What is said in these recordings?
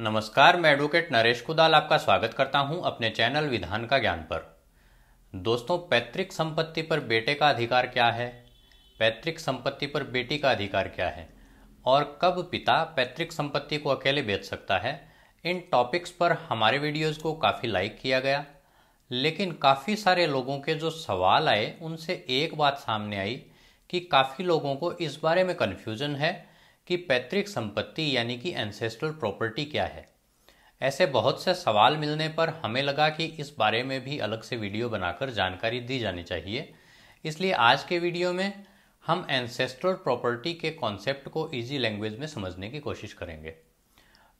नमस्कार मैं एडवोकेट नरेश कुदाल आपका स्वागत करता हूं अपने चैनल विधान का ज्ञान पर दोस्तों पैतृक संपत्ति पर बेटे का अधिकार क्या है पैतृक संपत्ति पर बेटी का अधिकार क्या है और कब पिता पैतृक संपत्ति को अकेले बेच सकता है इन टॉपिक्स पर हमारे वीडियोस को काफ़ी लाइक किया गया लेकिन काफ़ी सारे लोगों के जो सवाल आए उनसे एक बात सामने आई कि काफ़ी लोगों को इस बारे में कन्फ्यूज़न है कि पैतृक संपत्ति यानी कि एंसेस्ट्रल प्रॉपर्टी क्या है ऐसे बहुत से सवाल मिलने पर हमें लगा कि इस बारे में भी अलग से वीडियो बनाकर जानकारी दी जानी चाहिए इसलिए आज के वीडियो में हम एंसेस्ट्रल प्रॉपर्टी के कॉन्सेप्ट को इजी लैंग्वेज में समझने की कोशिश करेंगे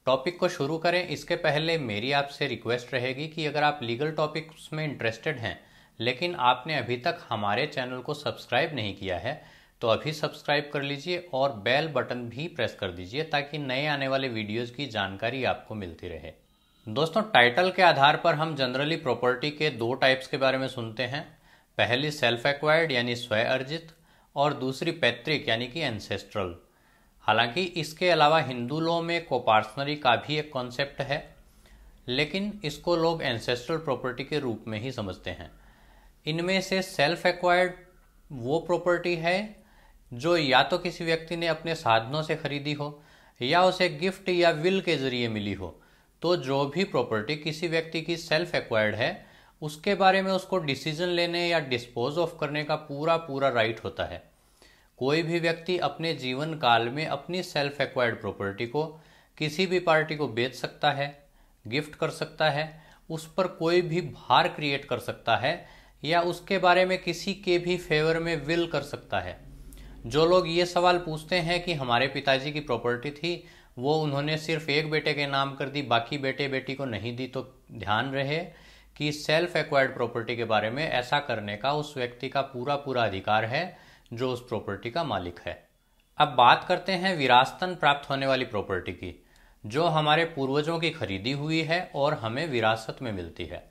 टॉपिक को शुरू करें इसके पहले मेरी आपसे रिक्वेस्ट रहेगी कि अगर आप लीगल टॉपिक्स में इंटरेस्टेड हैं लेकिन आपने अभी तक हमारे चैनल को सब्सक्राइब नहीं किया है तो अभी सब्सक्राइब कर लीजिए और बेल बटन भी प्रेस कर दीजिए ताकि नए आने वाले वीडियोज की जानकारी आपको मिलती रहे दोस्तों टाइटल के आधार पर हम जनरली प्रॉपर्टी के दो टाइप्स के बारे में सुनते हैं पहली सेल्फ एक्वायर्ड यानी स्वय अर्जित और दूसरी पैतृक यानी कि एंसेस्ट्रल हालांकि इसके अलावा हिंदू लॉ में कोपार्सनरी का भी एक कॉन्सेप्ट है लेकिन इसको लोग एंसेस्ट्रल प्रॉपर्टी के रूप में ही समझते हैं इनमें से सेल्फ एक्वायर्ड वो प्रॉपर्टी है जो या तो किसी व्यक्ति ने अपने साधनों से खरीदी हो या उसे गिफ्ट या विल के जरिए मिली हो तो जो भी प्रॉपर्टी किसी व्यक्ति की सेल्फ एक्वायर्ड है उसके बारे में उसको डिसीजन लेने या डिस्पोज ऑफ करने का पूरा पूरा राइट होता है कोई भी व्यक्ति अपने जीवन काल में अपनी सेल्फ एक्वायर्ड प्रॉपर्टी को किसी भी पार्टी को बेच सकता है गिफ्ट कर सकता है उस पर कोई भी भार क्रिएट कर सकता है या उसके बारे में किसी के भी फेवर में विल कर सकता है जो लोग ये सवाल पूछते हैं कि हमारे पिताजी की प्रॉपर्टी थी वो उन्होंने सिर्फ एक बेटे के नाम कर दी बाकी बेटे बेटी को नहीं दी तो ध्यान रहे कि सेल्फ एक्वायर्ड प्रॉपर्टी के बारे में ऐसा करने का उस व्यक्ति का पूरा पूरा अधिकार है जो उस प्रॉपर्टी का मालिक है अब बात करते हैं विरासतन प्राप्त होने वाली प्रॉपर्टी की जो हमारे पूर्वजों की खरीदी हुई है और हमें विरासत में मिलती है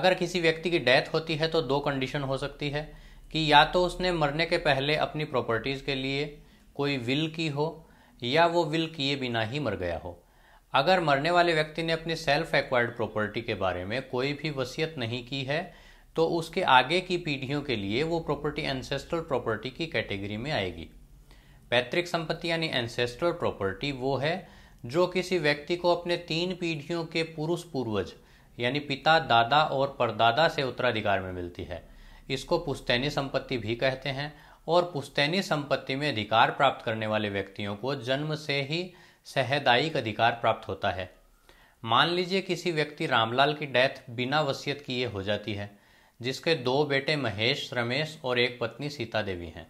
अगर किसी व्यक्ति की डेथ होती है तो दो कंडीशन हो सकती है कि या तो उसने मरने के पहले अपनी प्रॉपर्टीज़ के लिए कोई विल की हो या वो विल किए बिना ही मर गया हो अगर मरने वाले व्यक्ति ने अपनी सेल्फ एक्वायर्ड प्रॉपर्टी के बारे में कोई भी वसीयत नहीं की है तो उसके आगे की पीढ़ियों के लिए वो प्रॉपर्टी एंसेस्ट्रल प्रॉपर्टी की कैटेगरी में आएगी पैतृक संपत्ति यानी एंसेस्ट्रल प्रॉपर्टी वो है जो किसी व्यक्ति को अपने तीन पीढ़ियों के पुरुष पूर्वज यानी पिता दादा और परदादा से उत्तराधिकार में मिलती है इसको पुस्तैनी संपत्ति भी कहते हैं और पुस्तैनी संपत्ति में अधिकार प्राप्त करने वाले व्यक्तियों को जन्म से ही सहदायिक अधिकार प्राप्त होता है मान लीजिए किसी व्यक्ति रामलाल की डेथ बिना वसीयत किए हो जाती है जिसके दो बेटे महेश रमेश और एक पत्नी सीता देवी हैं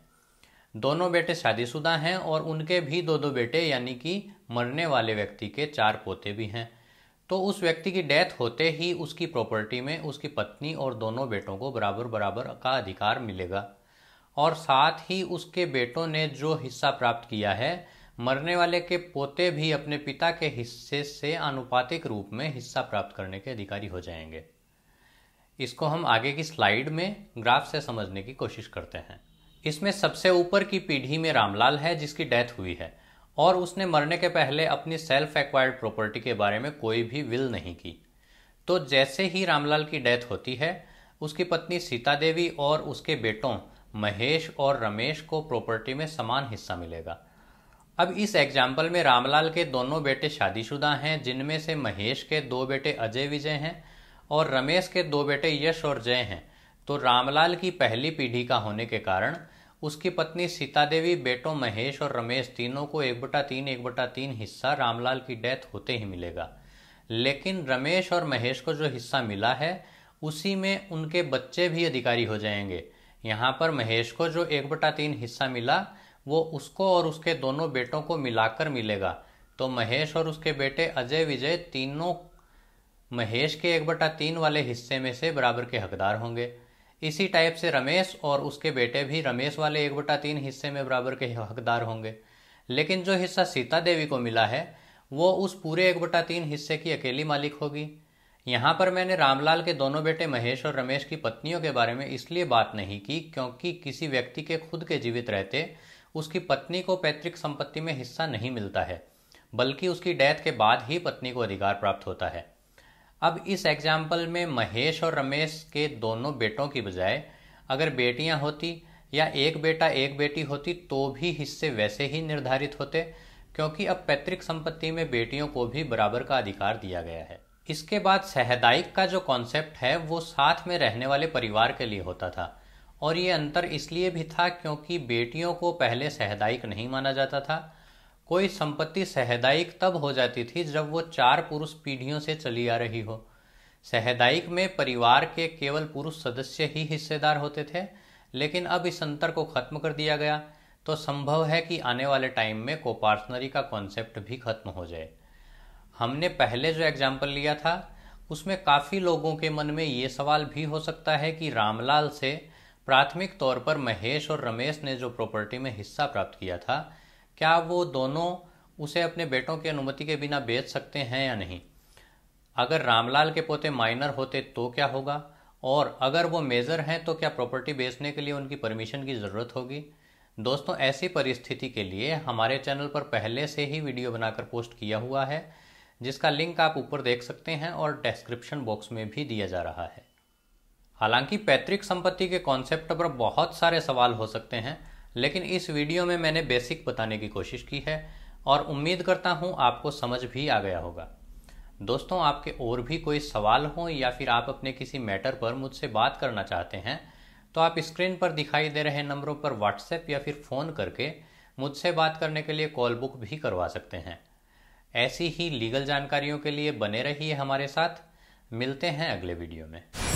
दोनों बेटे शादीशुदा हैं और उनके भी दो दो बेटे यानी कि मरने वाले व्यक्ति के चार पोते भी हैं तो उस व्यक्ति की डेथ होते ही उसकी प्रॉपर्टी में उसकी पत्नी और दोनों बेटों को बराबर बराबर का अधिकार मिलेगा और साथ ही उसके बेटों ने जो हिस्सा प्राप्त किया है मरने वाले के पोते भी अपने पिता के हिस्से से आनुपातिक रूप में हिस्सा प्राप्त करने के अधिकारी हो जाएंगे इसको हम आगे की स्लाइड में ग्राफ से समझने की कोशिश करते हैं इसमें सबसे ऊपर की पीढ़ी में रामलाल है जिसकी डेथ हुई है और उसने मरने के पहले अपनी सेल्फ एक्वायर्ड प्रॉपर्टी के बारे में कोई भी विल नहीं की तो जैसे ही रामलाल की डेथ होती है उसकी पत्नी सीता देवी और उसके बेटों महेश और रमेश को प्रॉपर्टी में समान हिस्सा मिलेगा अब इस एग्जाम्पल में रामलाल के दोनों बेटे शादीशुदा हैं जिनमें से महेश के दो बेटे अजय विजय हैं और रमेश के दो बेटे यश और जय हैं तो रामलाल की पहली पीढ़ी का होने के कारण उसकी पत्नी सीता देवी बेटों महेश और रमेश तीनों को एक बटा तीन एक बटा तीन हिस्सा रामलाल की डेथ होते ही मिलेगा लेकिन रमेश और महेश को जो हिस्सा मिला है उसी में उनके बच्चे भी अधिकारी हो जाएंगे यहाँ पर महेश को जो एक बटा तीन हिस्सा मिला वो उसको और उसके दोनों बेटों को मिलाकर मिलेगा तो महेश और उसके बेटे अजय विजय तीनों महेश के एक बटा तीन वाले हिस्से में से बराबर के हकदार होंगे इसी टाइप से रमेश और उसके बेटे भी रमेश वाले एक बटा तीन हिस्से में बराबर के हकदार होंगे लेकिन जो हिस्सा सीता देवी को मिला है वो उस पूरे एक बटा तीन हिस्से की अकेली मालिक होगी यहाँ पर मैंने रामलाल के दोनों बेटे महेश और रमेश की पत्नियों के बारे में इसलिए बात नहीं की क्योंकि किसी व्यक्ति के खुद के जीवित रहते उसकी पत्नी को पैतृक संपत्ति में हिस्सा नहीं मिलता है बल्कि उसकी डेथ के बाद ही पत्नी को अधिकार प्राप्त होता है अब इस एग्जाम्पल में महेश और रमेश के दोनों बेटों की बजाय अगर बेटियां होती या एक बेटा एक बेटी होती तो भी हिस्से वैसे ही निर्धारित होते क्योंकि अब पैतृक संपत्ति में बेटियों को भी बराबर का अधिकार दिया गया है इसके बाद सहदायिक का जो कॉन्सेप्ट है वो साथ में रहने वाले परिवार के लिए होता था और ये अंतर इसलिए भी था क्योंकि बेटियों को पहले सहदायिक नहीं माना जाता था कोई संपत्ति सहदायिक तब हो जाती थी जब वो चार पुरुष पीढ़ियों से चली आ रही हो सहदायिक में परिवार के केवल पुरुष सदस्य ही हिस्सेदार होते थे लेकिन अब इस अंतर को खत्म कर दिया गया तो संभव है कि आने वाले टाइम में कोपार्सनरी का कॉन्सेप्ट भी खत्म हो जाए हमने पहले जो एग्जाम्पल लिया था उसमें काफ़ी लोगों के मन में ये सवाल भी हो सकता है कि रामलाल से प्राथमिक तौर पर महेश और रमेश ने जो प्रॉपर्टी में हिस्सा प्राप्त किया था क्या वो दोनों उसे अपने बेटों की अनुमति के बिना बेच सकते हैं या नहीं अगर रामलाल के पोते माइनर होते तो क्या होगा और अगर वो मेजर हैं तो क्या प्रॉपर्टी बेचने के लिए उनकी परमिशन की ज़रूरत होगी दोस्तों ऐसी परिस्थिति के लिए हमारे चैनल पर पहले से ही वीडियो बनाकर पोस्ट किया हुआ है जिसका लिंक आप ऊपर देख सकते हैं और डिस्क्रिप्शन बॉक्स में भी दिया जा रहा है हालांकि पैतृक संपत्ति के कॉन्सेप्ट पर बहुत सारे सवाल हो सकते हैं लेकिन इस वीडियो में मैंने बेसिक बताने की कोशिश की है और उम्मीद करता हूँ आपको समझ भी आ गया होगा दोस्तों आपके और भी कोई सवाल हो या फिर आप अपने किसी मैटर पर मुझसे बात करना चाहते हैं तो आप स्क्रीन पर दिखाई दे रहे नंबरों पर व्हाट्सएप या फिर फ़ोन करके मुझसे बात करने के लिए कॉल बुक भी करवा सकते हैं ऐसी ही लीगल जानकारियों के लिए बने रहिए हमारे साथ मिलते हैं अगले वीडियो में